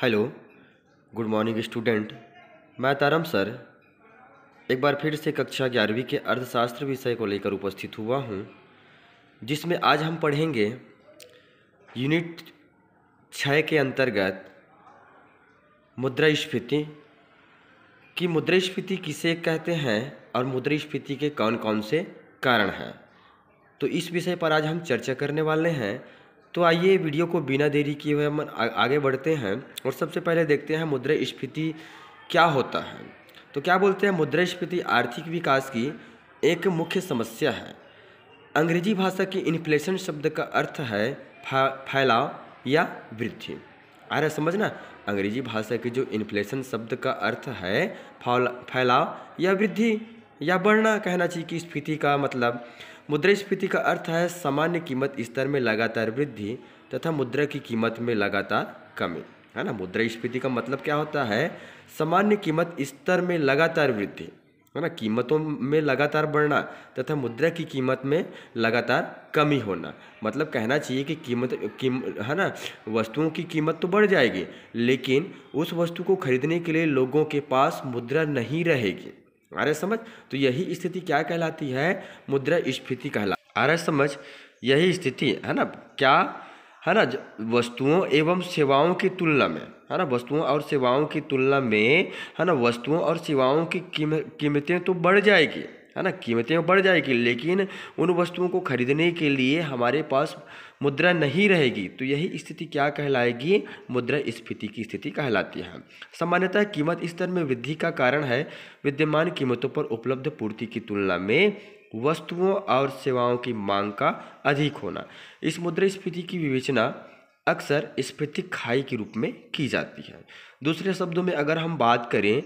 hello good morning student मैं तारम sir एक बार फिर से कक्षा ग्यारहवीं के अर्थशास्त्र विषय को लेकर उपस्थित हुआ हूँ जिसमें आज हम पढ़ेंगे यूनिट छः के अंतर्गत मुद्रास्फीति कि मुद्रास्फीति किसे कहते हैं और मुद्रास्फीति के कौन कौन से कारण हैं तो इस विषय पर आज हम चर्चा करने वाले हैं तो आइए वीडियो को बिना देरी किए हुए हम आगे बढ़ते हैं और सबसे पहले देखते हैं मुद्रास्फीति क्या होता है तो क्या बोलते हैं मुद्रास्फीति आर्थिक विकास की एक मुख्य समस्या है अंग्रेजी भाषा की इन्फ्लेशन शब्द का अर्थ है फैलाव या वृद्धि आ रहा समझना अंग्रेजी भाषा की जो इन्फ्लेशन शब्द का अर्थ है फैलाव या वृद्धि या बढ़ना कहना चाहिए कि स्फीति का मतलब मुद्रास्फीति का अर्थ है सामान्य कीमत स्तर में लगातार वृद्धि तथा मुद्रा की कीमत में लगातार कमी है ना मुद्रास्फीति का मतलब क्या होता है सामान्य कीमत स्तर में लगातार वृद्धि है ना कीमतों में लगातार बढ़ना तथा मुद्रा की कीमत में लगातार कमी होना मतलब कहना चाहिए कि कीमत कीम है ना वस्तुओं की कीमत तो बढ़ जाएगी लेकिन उस वस्तु को खरीदने के लिए लोगों के पास मुद्रा नहीं रहेगी आर समझ तो यही स्थिति क्या कहलाती है मुद्रा स्फीति कहला आ रहा समझ यही स्थिति है ना क्या है ना वस्तुओं एवं सेवाओं की तुलना में है ना वस्तुओं और सेवाओं की तुलना में है ना वस्तुओं और सेवाओं की कीमतें तो बढ़ जाएगी है ना कीमतें बढ़ जाएगी लेकिन उन वस्तुओं को खरीदने के लिए हमारे पास मुद्रा नहीं रहेगी तो यही स्थिति क्या कहलाएगी मुद्रा स्फीति की स्थिति कहलाती है सामान्यतः कीमत स्तर में वृद्धि का कारण है विद्यमान कीमतों पर उपलब्ध पूर्ति की तुलना में वस्तुओं और सेवाओं की मांग का अधिक होना इस मुद्रा स्फीति की विवेचना अक्सर स्फीति खाई के रूप में की जाती है दूसरे शब्दों में अगर हम बात करें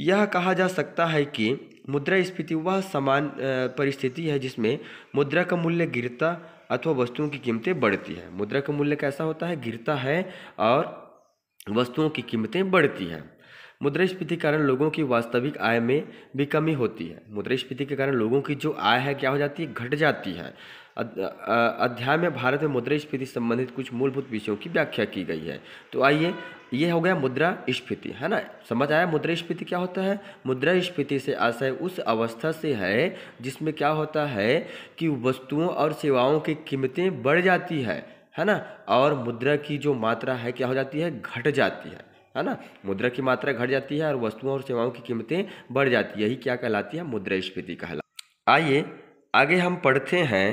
यह कहा जा सकता है कि मुद्रा स्फीति वह समान परिस्थिति है जिसमें मुद्रा का मूल्य गिरता अथवा वस्तुओं की कीमतें बढ़ती है मुद्रा का मूल्य कैसा होता है गिरता है और वस्तुओं की कीमतें बढ़ती हैं मुद्रास्फीति के कारण लोगों की वास्तविक आय में भी कमी होती है मुद्रास्फीति के कारण लोगों की जो आय है क्या हो जाती है घट जाती है अध्याय में भारत में मुद्रास्फीति संबंधित कुछ मूलभूत विषयों की व्याख्या की गई है तो आइए ये हो गया मुद्रा स्फीति है ना समझ आया मुद्रा स्फीति क्या होता है मुद्रा स्फीति से आशय उस अवस्था से है जिसमें क्या होता है कि वस्तुओं और सेवाओं की कीमतें बढ़ जाती है है ना और मुद्रा की जो मात्रा है क्या हो जाती है घट जाती है है ना मुद्रा की मात्रा घट जाती है और वस्तुओं और सेवाओं की कीमतें बढ़ जाती है यही क्या कहलाती है मुद्रास्फीति कहला आइए आगे हम पढ़ते हैं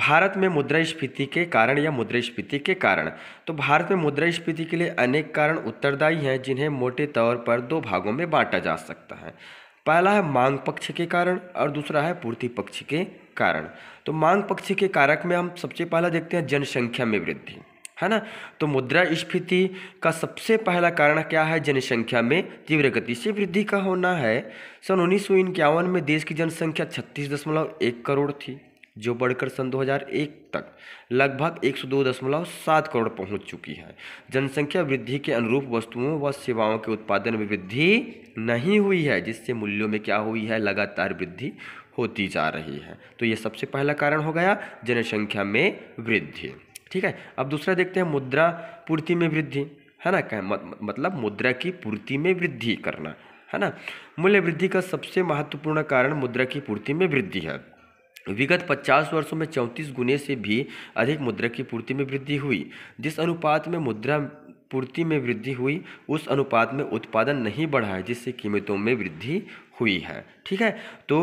भारत में मुद्रास्फीति के कारण या मुद्रास्फीति के कारण तो भारत में मुद्रास्फीति के लिए अनेक कारण उत्तरदायी हैं जिन्हें मोटे तौर पर दो भागों में बांटा जा सकता है पहला है मांग पक्ष के कारण और दूसरा है पूर्ति पक्ष के कारण तो मांग पक्ष के कारक में हम सबसे पहला देखते हैं जनसंख्या में वृद्धि है ना तो मुद्रा स्फीति का सबसे पहला कारण क्या है जनसंख्या में तीव्र गति से वृद्धि का होना है सन उन्नीस सौ इक्यावन में देश की जनसंख्या छत्तीस दशमलव एक करोड़ थी जो बढ़कर सन 2001 तक लगभग 102.7 करोड़ पहुंच चुकी है जनसंख्या वृद्धि के अनुरूप वस्तुओं व सेवाओं के उत्पादन में वृद्धि नहीं हुई है जिससे मूल्यों में क्या हुई है लगातार वृद्धि होती जा रही है तो ये सबसे पहला कारण हो गया जनसंख्या में वृद्धि ठीक है अब दूसरा देखते हैं मुद्रा पूर्ति में वृद्धि है ना कह मतलब मुद्रा की पूर्ति में वृद्धि करना है ना मूल्य वृद्धि का सबसे महत्वपूर्ण कारण मुद्रा की पूर्ति में वृद्धि है विगत 50 वर्षों में चौंतीस गुने से भी अधिक मुद्रा की पूर्ति में वृद्धि हुई जिस अनुपात में मुद्रा पूर्ति में वृद्धि हुई उस अनुपात में उत्पादन नहीं बढ़ा है जिससे कीमतों में वृद्धि हुई है ठीक है तो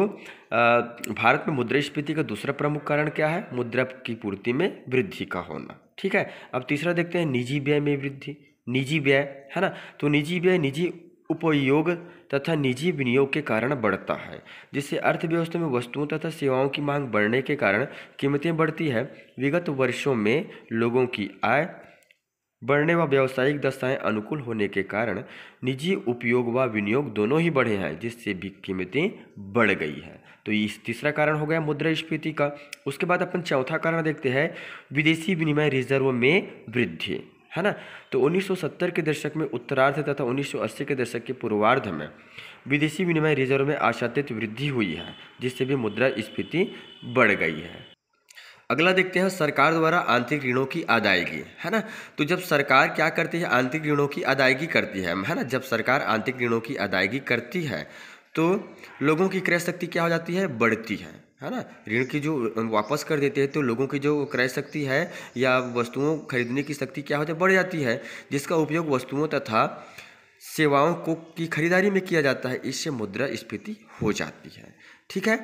भारत में मुद्रास्फीति का दूसरा प्रमुख कारण क्या है मुद्रा की पूर्ति में वृद्धि का होना ठीक है अब तीसरा देखते हैं निजी व्यय में वृद्धि निजी व्यय है ना तो निजी व्यय निजी उपयोग तथा निजी विनियोग के कारण बढ़ता है जिससे अर्थव्यवस्था में वस्तुओं तथा सेवाओं की मांग बढ़ने के कारण कीमतें बढ़ती है विगत वर्षों में लोगों की आय बढ़ने व व्यावसायिक दशाएं अनुकूल होने के कारण निजी उपयोग व विनियोग दोनों ही बढ़े हैं जिससे भी कीमतें बढ़ गई हैं तो ये तीसरा कारण हो गया मुद्रा स्फीति का उसके बाद अपन चौथा कारण देखते हैं विदेशी विनिमय रिजर्व में वृद्धि है ना तो 1970 के दशक में उत्तरार्ध तथा 1980 के दशक के पूर्वार्ध में विदेशी विनिमय रिजर्व में आशातीत वृद्धि हुई है जिससे भी मुद्रा स्फीति बढ़ गई है अगला देखते हैं सरकार द्वारा आंतरिक ऋणों की अदायगी है ना तो जब सरकार क्या करती है आंतरिक ऋणों की अदायगी करती है है ना जब सरकार आंतरिक ऋणों की अदायगी करती है तो लोगों की क्रय शक्ति क्या हो जाती है बढ़ती है है ना ऋण की जो वापस कर देते हैं तो लोगों की जो क्रय शक्ति है या वस्तुओं खरीदने की शक्ति क्या हो जाती है बढ़ जाती है जिसका उपयोग वस्तुओं तथा सेवाओं को की खरीदारी में किया जाता है इससे मुद्रा स्फीति हो जाती है ठीक है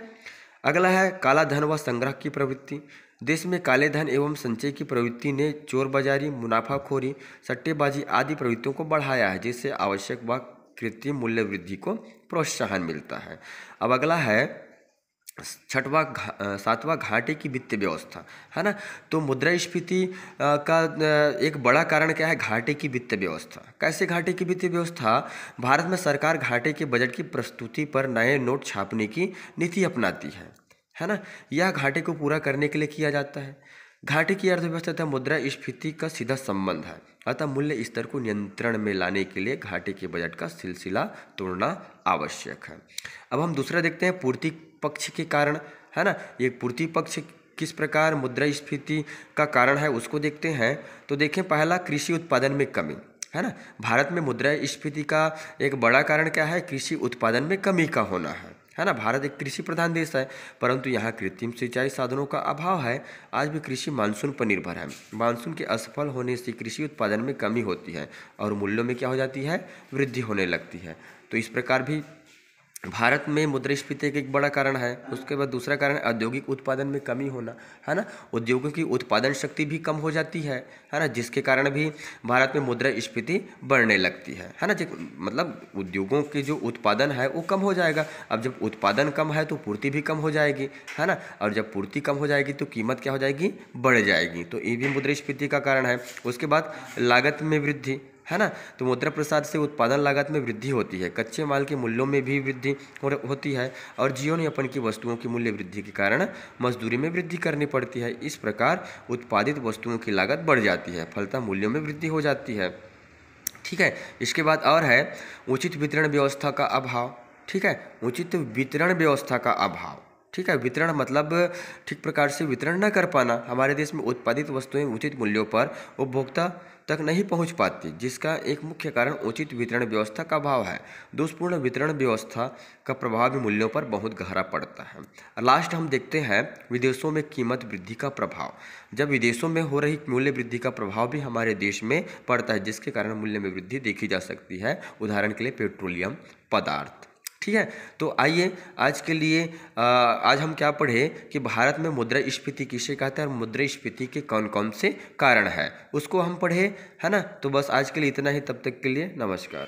अगला है काला धन व संग्रह की प्रवृत्ति देश में काले धन एवं संचय की प्रवृत्ति ने चोरबाजारी मुनाफाखोरी सट्टेबाजी आदि प्रवृत्तियों को बढ़ाया है जिससे आवश्यक व कृत्रिम मूल्य वृद्धि को प्रोत्साहन मिलता है अब अगला है छठवा घा सातवा घाटे की वित्तीय व्यवस्था है ना तो मुद्रास्फीति का एक बड़ा कारण क्या है घाटे की वित्तीय व्यवस्था कैसे घाटे की वित्तीय व्यवस्था भारत में सरकार घाटे के बजट की प्रस्तुति पर नए नोट छापने की नीति अपनाती है है ना यह घाटे को पूरा करने के लिए किया जाता है घाटे की अर्थव्यवस्था तथा स्फीति का सीधा संबंध है अतः मूल्य स्तर को नियंत्रण में लाने के लिए घाटे के बजट का सिलसिला तोड़ना आवश्यक है अब हम दूसरा देखते हैं पूर्ति पक्ष के कारण है ना ये पूर्ति पक्ष किस प्रकार मुद्रा स्फीति का कारण है उसको देखते हैं तो देखें पहला कृषि उत्पादन में कमी है ना भारत में मुद्रा स्फीति का एक बड़ा कारण क्या है कृषि उत्पादन में कमी का होना है है ना भारत एक कृषि प्रधान देश है परंतु यहाँ कृत्रिम सिंचाई साधनों का अभाव है आज भी कृषि मानसून पर निर्भर है मानसून के असफल होने से कृषि उत्पादन में कमी होती है और मूल्यों में क्या हो जाती है वृद्धि होने लगती है तो इस प्रकार भी भारत में मुद्रास्फीति एक बड़ा कारण है उसके बाद दूसरा कारण औद्योगिक उत्पादन में कमी होना है ना उद्योगों की उत्पादन शक्ति भी कम हो जाती है है ना जिसके कारण भी भारत में मुद्रास्फीति बढ़ने लगती है है ना मतलब उद्योगों के जो उत्पादन है वो कम हो जाएगा अब जब उत्पादन कम है तो पूर्ति भी कम हो जाएगी है ना और जब पूर्ति कम हो जाएगी तो कीमत क्या हो जाएगी बढ़ जाएगी तो ये भी मुद्रास्फीति का कारण है उसके बाद लागत में वृद्धि है ना तो मुद्रा प्रसाद से उत्पादन लागत में वृद्धि होती है कच्चे माल के मूल्यों में भी वृद्धि होती है और जीवनयापन की वस्तुओं की मूल्य वृद्धि के कारण मजदूरी में वृद्धि करनी पड़ती है इस प्रकार उत्पादित वस्तुओं की लागत बढ़ जाती है फलता मूल्यों में वृद्धि हो जाती है ठीक है इसके बाद और है उचित वितरण व्यवस्था का अभाव ठीक है उचित वितरण व्यवस्था का अभाव ठीक है वितरण मतलब ठीक प्रकार से वितरण न कर पाना हमारे देश में उत्पादित वस्तुएं उचित मूल्यों पर उपभोक्ता तक नहीं पहुंच पाती जिसका एक मुख्य कारण उचित वितरण व्यवस्था का अभाव है दोषपूर्ण वितरण व्यवस्था का प्रभाव भी मूल्यों पर बहुत गहरा पड़ता है लास्ट हम देखते हैं विदेशों में कीमत वृद्धि का प्रभाव जब विदेशों में हो रही मूल्य वृद्धि का प्रभाव भी हमारे देश में पड़ता है जिसके कारण मूल्य में वृद्धि देखी जा सकती है उदाहरण के लिए पेट्रोलियम पदार्थ ठीक है तो आइए आज के लिए आ, आज हम क्या पढ़े कि भारत में मुद्रा स्फीति किसे कहते हैं और मुद्रा स्फीति के कौन कौन से कारण हैं उसको हम पढ़े है ना तो बस आज के लिए इतना ही तब तक के लिए नमस्कार